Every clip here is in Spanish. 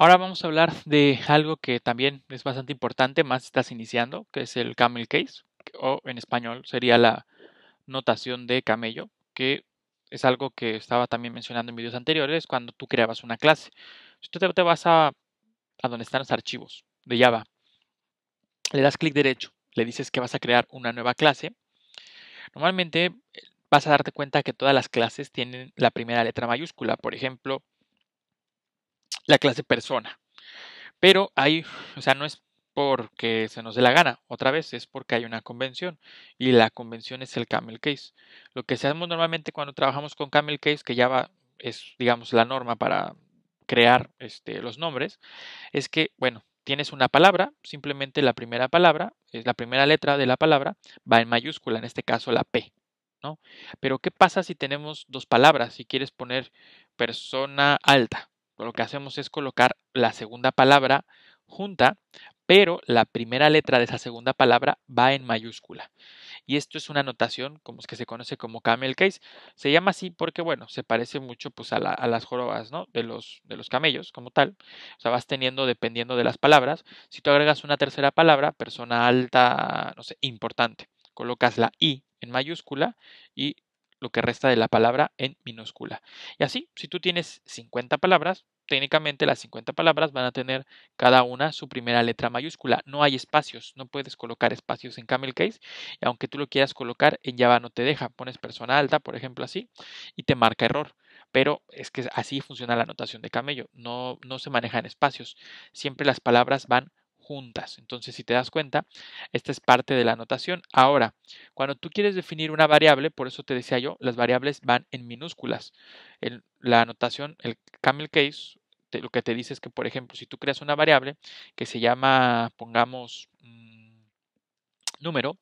Ahora vamos a hablar de algo que también es bastante importante, más estás iniciando, que es el camel case, o en español sería la notación de camello, que es algo que estaba también mencionando en videos anteriores cuando tú creabas una clase. Si tú te, vas a, a donde están los archivos de Java, le das clic derecho, le dices que vas a crear una nueva clase, normalmente eh, vas a darte cuenta que todas las clases tienen la primera letra mayúscula. Por ejemplo, la clase persona. Pero ahí, o sea, no es porque se nos dé la gana, otra vez es porque hay una convención y la convención es el camel case. Lo que hacemos normalmente cuando trabajamos con camel case, que ya va, es digamos la norma para crear este, los nombres, es que, bueno, tienes una palabra, simplemente la primera palabra, es la primera letra de la palabra, va en mayúscula, en este caso la P. ¿no? Pero ¿qué pasa si tenemos dos palabras Si quieres poner persona alta? lo que hacemos es colocar la segunda palabra junta, pero la primera letra de esa segunda palabra va en mayúscula. Y esto es una notación como es que se conoce como camel case. Se llama así porque, bueno, se parece mucho pues, a, las jorobas ¿no? de, los, de los camellos como tal. O sea, vas teniendo dependiendo de las palabras. Si tú agregas una tercera palabra, persona alta, no sé, importante, colocas la I en mayúscula y lo que resta de la palabra en minúscula. Y así, si tú tienes 50 palabras, técnicamente las 50 palabras van a tener cada una su primera letra mayúscula. No hay espacios, no puedes colocar espacios en Camel Case. Y aunque tú lo quieras colocar, en Java no te deja. Pones persona alta, por ejemplo, así, y te marca error. Pero es que así funciona la notación de camello. No, no se manejan espacios. Siempre las palabras van entonces, si te das cuenta, esta es parte de la anotación. Ahora, cuando tú quieres definir una variable, por eso te decía yo, las variables van en minúsculas. la anotación, el camel case, lo que te dice es que, por ejemplo, si tú creas una variable que se llama, pongamos, mm, número,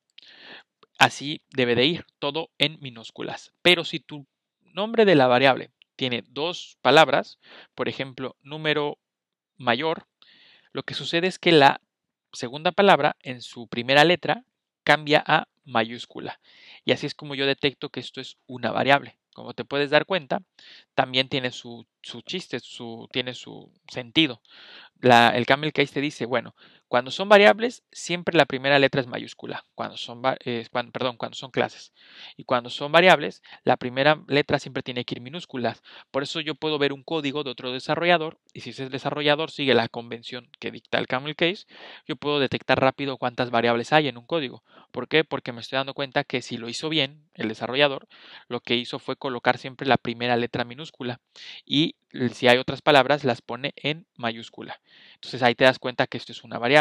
así debe de ir, todo en minúsculas. Pero si tu nombre de la variable tiene dos palabras, por ejemplo, número mayor, lo que sucede es que la segunda palabra en su primera letra cambia a mayúscula. Y así es como yo detecto que esto es una variable. Como te puedes dar cuenta, también tiene su, chiste, su, tiene su sentido. La, el camel case te dice, bueno, cuando son variables, siempre la primera letra es mayúscula, cuando son, eh, cuando son clases. Y cuando son variables, la primera letra siempre tiene que ir minúscula. Por eso yo puedo ver un código de otro desarrollador y si ese desarrollador sigue la convención que dicta el camel case, yo puedo detectar rápido cuántas variables hay en un código. ¿Por qué? Porque me estoy dando cuenta que si lo hizo bien el desarrollador, lo que hizo fue colocar siempre la primera letra minúscula y eh, si hay otras palabras las pone en mayúscula. Entonces ahí te das cuenta que esto es una variable.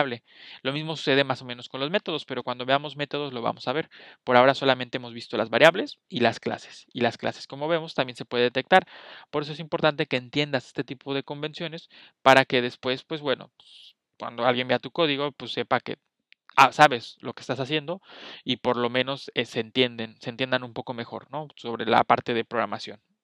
Lo mismo sucede más o menos con los métodos, pero cuando veamos métodos lo vamos a ver. Por ahora solamente hemos visto las variables y las clases. Y las clases, como vemos, también se puede detectar. Por eso es importante que entiendas este tipo de convenciones para que después, pues bueno, pues, cuando alguien vea tu código, pues sepa que ah, sabes lo que estás haciendo y por lo menos eh, se se entiendan un poco mejor, ¿no? Sobre la parte de programación.